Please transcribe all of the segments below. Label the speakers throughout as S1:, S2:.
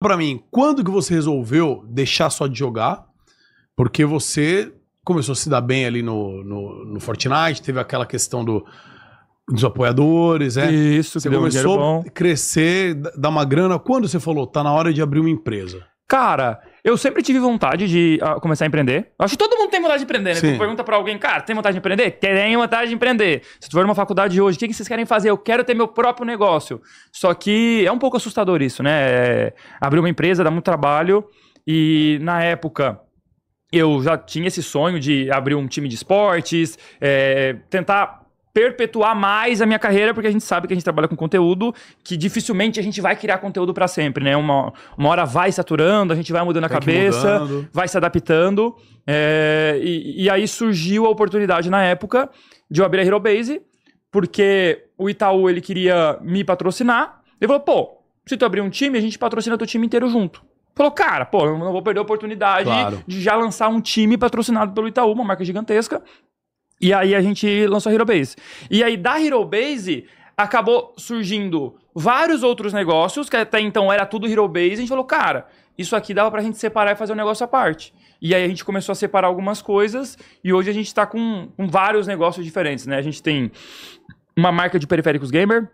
S1: para mim, quando que você resolveu deixar só de jogar? Porque você começou a se dar bem ali no, no, no Fortnite, teve aquela questão do, dos apoiadores, é? Isso, você começou a crescer, dar uma grana. Quando você falou, tá na hora de abrir uma empresa?
S2: Cara, eu sempre tive vontade de ah, começar a empreender. Acho que todo mundo tem vontade de empreender, né? Sim. Tu pergunta pra alguém, cara, tem vontade de empreender? Tem vontade de empreender. Se tu for numa faculdade hoje, o que, que vocês querem fazer? Eu quero ter meu próprio negócio. Só que é um pouco assustador isso, né? É, abrir uma empresa dá muito trabalho. E na época eu já tinha esse sonho de abrir um time de esportes, é, tentar perpetuar mais a minha carreira, porque a gente sabe que a gente trabalha com conteúdo, que dificilmente a gente vai criar conteúdo para sempre, né? Uma, uma hora vai saturando, a gente vai mudando Tem a cabeça, vai se adaptando. É, e, e, aí surgiu a oportunidade na época de eu abrir a Hero Base, porque o Itaú ele queria me patrocinar. Ele falou, pô, se tu abrir um time, a gente patrocina teu time inteiro junto. Falou, cara, pô, eu não vou perder a oportunidade claro. de já lançar um time patrocinado pelo Itaú, uma marca gigantesca. E aí a gente lançou a HeroBase. E aí da HeroBase acabou surgindo vários outros negócios, que até então era tudo HeroBase, e a gente falou, cara, isso aqui dava pra gente separar e fazer um negócio à parte. E aí a gente começou a separar algumas coisas e hoje a gente está com, com, vários negócios diferentes, né? A gente tem uma marca de periféricos gamer,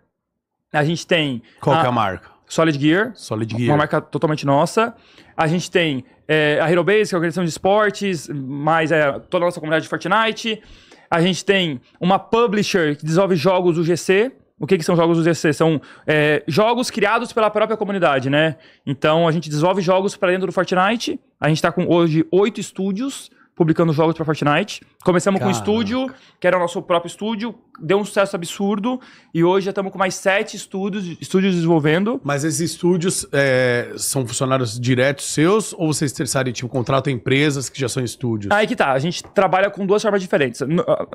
S2: a gente tem... Qual a, que é a marca? Solid Gear. Solid Gear. Uma marca totalmente nossa. A gente tem é, a HeroBase, que é a organização de esportes, mais é, toda a nossa comunidade de Fortnite a gente tem uma publisher que desenvolve jogos UGC. O que, que são jogos UGC? São é, jogos criados pela própria comunidade, né? Então, a gente desenvolve jogos para dentro do Fortnite. A gente está com hoje oito estúdios publicando jogos para Fortnite. Começamos Caraca. com um estúdio, que era o nosso próprio estúdio, deu um sucesso absurdo
S1: e hoje já estamos com mais sete estúdios, estúdios desenvolvendo. Mas esses estúdios é, são funcionários diretos seus ou vocês terceirizam tipo, contratam empresas que já são estúdios? Aí que tá, a gente
S2: trabalha com duas formas diferentes.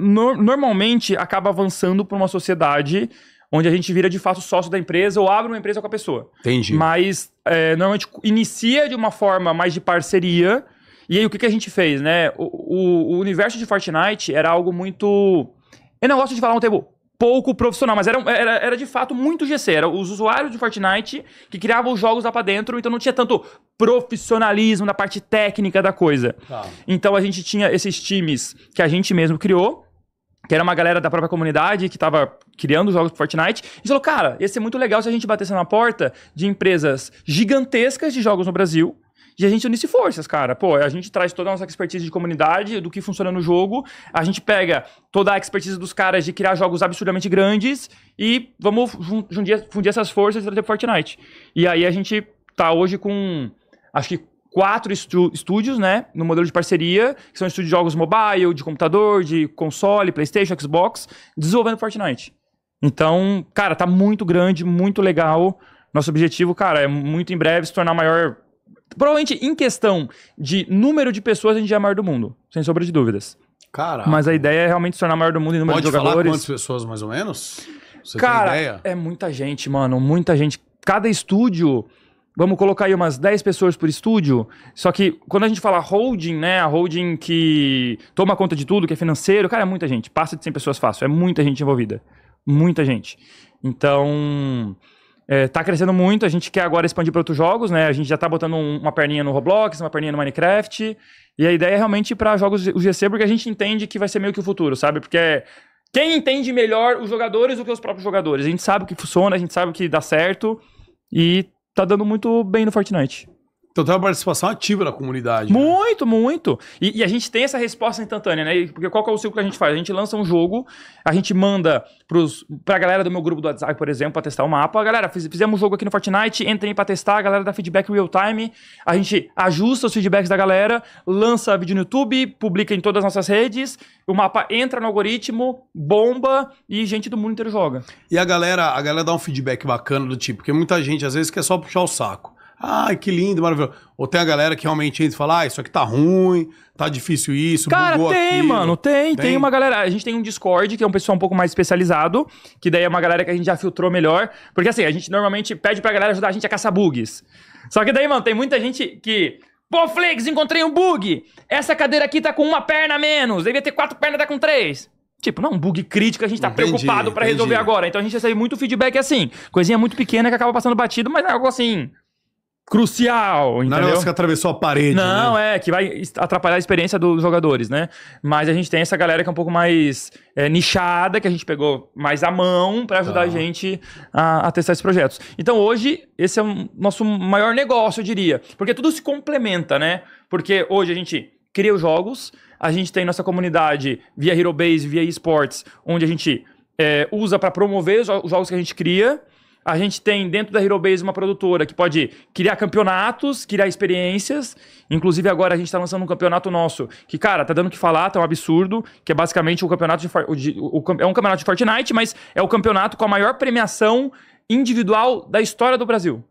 S2: No, normalmente acaba avançando para uma sociedade onde a gente vira de fato sócio da empresa ou abre uma empresa com a pessoa. Entendi. Mas é, normalmente inicia de uma forma mais de parceria e aí, o que, que a gente fez, né? O, o, o universo de Fortnite era algo muito. Eu não gosto de falar um tempo pouco profissional, mas era, era, era de fato muito GC. Era os usuários de Fortnite que criavam os jogos lá pra dentro, então não tinha tanto profissionalismo na parte técnica da coisa. Tá. Então a gente tinha esses times que a gente mesmo criou, que era uma galera da própria comunidade que tava criando jogos pro Fortnite, e falou, cara, ia ser muito legal se a gente batesse na porta de empresas gigantescas de jogos no Brasil, e a gente unisse forças, cara. Pô, a gente traz toda a nossa expertise de comunidade, do que funciona no jogo. A gente pega toda a expertise dos caras de criar jogos absurdamente grandes e vamos fundir, fundir essas forças e trazer Fortnite. E aí a gente tá hoje com, acho que quatro estúdios, né, no modelo de parceria, que são estúdios de jogos mobile, de computador, de console, PlayStation, Xbox, desenvolvendo Fortnite. Então, cara, tá muito grande, muito legal. Nosso objetivo, cara, é muito em breve se tornar a maior Provavelmente, em questão de número de pessoas, a gente é é maior do mundo, sem sombra de
S1: dúvidas. Cara. Mas
S2: a ideia é realmente se tornar maior do mundo em número Pode de jogadores. Falar quantas
S1: pessoas, mais ou menos? Você Cara, tem ideia?
S2: é muita gente, mano. Muita gente. Cada estúdio. Vamos colocar aí umas 10 pessoas por estúdio. Só que quando a gente fala holding, né? A holding que toma conta de tudo, que é financeiro, cara, é muita gente. Passa de 100 pessoas fácil. É muita gente envolvida. Muita gente. Então. É, tá crescendo muito, a gente quer agora expandir para outros jogos, né? A gente já tá botando um, uma perninha no Roblox, uma perninha no Minecraft. E a ideia é realmente para jogos UGC, porque a gente entende que vai ser meio que o futuro, sabe? Porque é, quem entende melhor os jogadores do que os próprios jogadores? A gente sabe o que funciona, a gente sabe o que dá certo. E tá dando muito bem no Fortnite. Então tem uma participação ativa da comunidade. Né? Muito, né? muito. E, e, a gente tem essa resposta instantânea, né? Porque qual que é o ciclo que a gente faz? A gente lança um jogo, a gente manda pros, pra galera do meu grupo do WhatsApp, por exemplo, pra testar o mapa. Galera, fiz, fizemos um jogo aqui no Fortnite, entrem pra testar, a galera dá feedback real time, a gente ajusta os feedbacks da galera, lança vídeo no YouTube, publica em todas as
S1: nossas redes, o mapa entra no algoritmo, bomba e gente do mundo inteiro joga. E a galera, a galera dá um feedback bacana do tipo, porque muita gente às vezes quer só puxar o saco. Ai, que lindo, maravilhoso. Ou tem a galera que realmente entra e fala, ah, isso aqui tá ruim, tá difícil isso, Cara, tem, aquilo. mano, tem, tem, tem uma
S2: galera. A gente tem um Discord, que é um pessoal um pouco mais especializado, que daí é uma galera que a gente já filtrou melhor. Porque assim, a gente normalmente pede pra galera ajudar a gente a caçar bugs. Só que daí, mano, tem muita gente que. Pô, Flex, encontrei um bug! Essa cadeira aqui tá com uma perna a menos, devia ter quatro pernas, tá com três. Tipo, não, um bug crítico, a gente tá entendi, preocupado para resolver agora. Então a gente recebe muito feedback assim. Coisinha muito pequena que acaba passando batido, mas é algo assim
S1: crucial, entendeu? Não é que atravessou a parede. Não,
S2: né? é, que vai atrapalhar a experiência dos jogadores, né? Mas a gente tem essa galera que é um pouco mais é, nichada, que a gente pegou mais à mão para ajudar tá. a gente a, a, testar esses projetos. Então hoje, esse é o nosso maior negócio, eu diria. Porque tudo se complementa, né? Porque hoje a gente cria os jogos, a gente tem nossa comunidade via Hero Base, via Esports, onde a gente é, usa para promover os jogos que a gente cria a gente tem dentro da HeroBase uma produtora que pode criar campeonatos, criar experiências. Inclusive, agora a gente está lançando um campeonato nosso que, cara, tá dando o que falar, tá um absurdo, que é basicamente o um campeonato de, de o, é um campeonato de Fortnite, mas é o campeonato com a maior premiação individual da história do Brasil.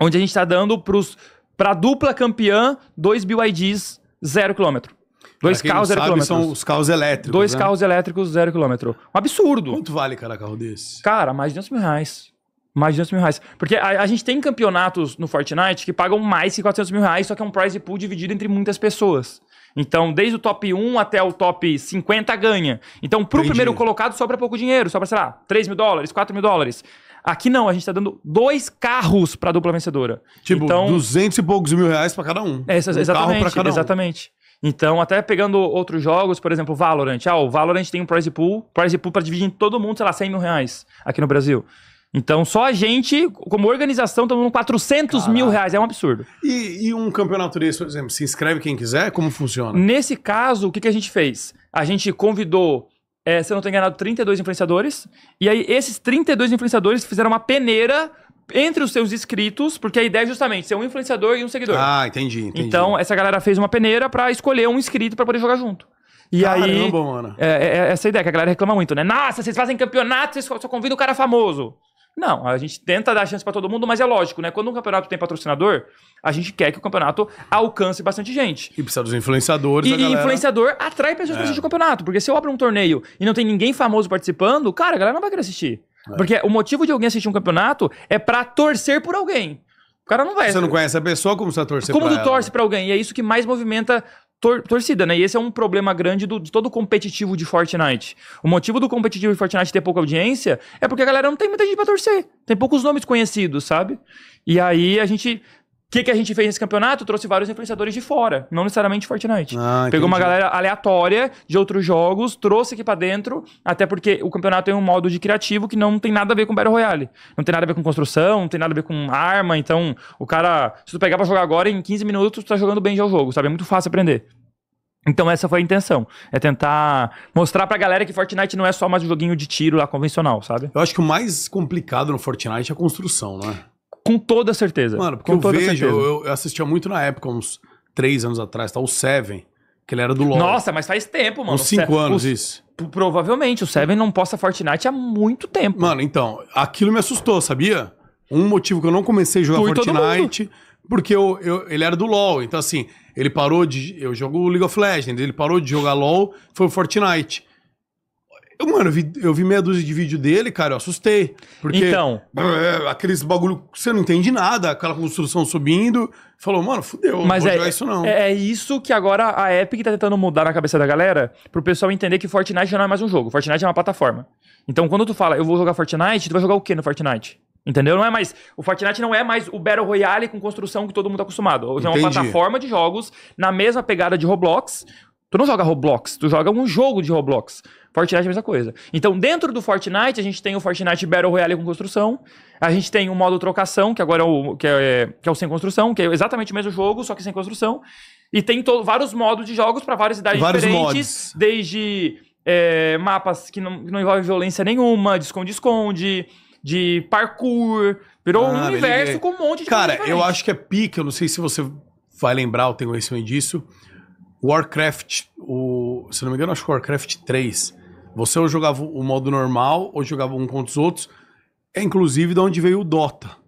S2: Onde a gente está dando pros, pra dupla campeã dois BYDs zero quilômetro. Dois carros zero quilômetro, são os carros elétricos. Dois né? carros elétricos zero quilômetro. Um absurdo. Quanto vale, cara, carro desse? Cara, mais de 200 mil reais. Mais de 200 mil reais. Porque a, a, gente tem campeonatos no Fortnite que pagam mais que 400 mil reais, só que é um prize pool dividido entre muitas pessoas. Então, desde o top 1 até o top 50 ganha. Então, pro Entendi. primeiro colocado sobra pouco dinheiro, sobra, sei lá, 3 mil dólares, 4 mil dólares. Aqui não, a gente tá dando dois carros pra dupla vencedora. Tipo, então, 200
S1: e poucos mil reais pra cada um. É, um exatamente, carro cada um.
S2: exatamente. Então, até pegando outros jogos, por exemplo, Valorant. Ah, o Valorant tem um prize pool, prize pool pra dividir em todo mundo, sei lá, 100 mil reais aqui no Brasil. Então, só a gente, como organização, estamos com 400 Caraca. mil reais. É um absurdo. E, e, um campeonato desse, por exemplo, se inscreve quem quiser? Como funciona? Nesse caso, o que, que a gente fez? A gente convidou, é, se eu não estou enganado, 32 influenciadores. E aí, esses 32 influenciadores fizeram uma peneira entre os seus inscritos, porque a ideia é justamente ser um influenciador e um seguidor. Ah, entendi. entendi. Então, essa galera fez uma peneira para escolher um inscrito para poder jogar junto. E Caramba, aí, mano. É, é, é, essa ideia que a galera reclama muito, né? Nossa, vocês fazem campeonato, vocês só convidam o cara famoso. Não, a gente tenta dar chance para todo mundo, mas é lógico, né? Quando um campeonato tem patrocinador, a gente quer que o campeonato alcance bastante gente. E precisa dos influenciadores. E, galera... influenciador atrai pessoas é. para assistir o campeonato. Porque se eu abro um torneio e não tem ninguém famoso participando, cara, a galera não vai querer assistir. É. Porque o motivo de alguém assistir um campeonato é para torcer por alguém. O cara não vai. Você não conhece a
S1: pessoa, como você torce Como tu ela? torce
S2: pra alguém? E é isso que mais movimenta tor torcida, né? E esse é um problema grande do, de todo competitivo de Fortnite. O motivo do competitivo de Fortnite ter pouca audiência é porque a galera não tem muita gente pra torcer. Tem poucos nomes conhecidos, sabe? E aí a gente que, que a gente fez nesse campeonato? Trouxe vários influenciadores de fora, não necessariamente Fortnite.
S1: Ah, Pegou uma galera
S2: aleatória de outros jogos, trouxe aqui para dentro, até porque o campeonato tem é um modo de criativo que não tem nada a ver com Battle Royale. Não tem nada a ver com construção, não tem nada a ver com arma. Então, o cara, se tu pegar pra jogar agora, em 15 minutos, tu tá jogando bem já o jogo, sabe? É muito fácil aprender. Então essa foi a intenção, é tentar mostrar pra galera que Fortnite não é só mais um joguinho de tiro lá convencional, sabe? Eu acho que o
S1: mais complicado no Fortnite é a construção, não é? Com toda certeza. Mano, porque com eu toda vejo, eu, eu assistia muito na época, uns três anos atrás, tá? O Seven, que ele era do LoL. Nossa,
S2: mas faz tempo, mano. Uns cinco Seven, anos, os,
S1: isso. Provavelmente, o Seven não posta Fortnite há muito tempo. Mano, então, aquilo me assustou, sabia? Um motivo que eu não comecei a jogar Fui Fortnite, porque eu, eu, ele era do LoL. Então, assim, ele parou de... Eu jogo League of Legends, ele parou de jogar LoL, foi o Fortnite. Eu, mano, eu vi, eu vi meia dúzia de vídeo dele, cara, eu assustei. Porque Então. brrr, é, aqueles bagulho, você não entende nada, aquela construção subindo. Falou, mano, fudeu, Mas não vou é, jogar isso não. É, é
S2: isso que agora a Epic tá tentando mudar na cabeça da galera pro pessoal entender que Fortnite já não é mais um jogo. Fortnite é uma plataforma. Então quando tu fala, eu vou jogar Fortnite, tu vai jogar o que no Fortnite? Entendeu? Não é mais. O Fortnite não é mais o Battle Royale com construção que todo mundo tá acostumado. é uma Entendi. plataforma de jogos na mesma pegada de Roblox, Tu não joga Roblox, tu joga um jogo de Roblox. Fortnite é a mesma coisa. Então, dentro do Fortnite, a gente tem o Fortnite Battle Royale com construção. A gente tem o modo trocação, que agora é o, que é, que é o sem construção, que é exatamente o mesmo jogo, só que sem construção. E tem vários modos de jogos para várias idades vários diferentes. Mods. Desde é, mapas que não, que não envolvem violência nenhuma, de esconde-esconde,
S1: de parkour. Virou ah, um universo com um monte de Cara, eu acho que é pique, eu não sei se você vai lembrar ou tem conhecimento disso. Warcraft, o, se não me engano, acho que Warcraft 3. Você ou jogava o modo normal ou jogava um contra os outros. É inclusive de onde veio o Dota.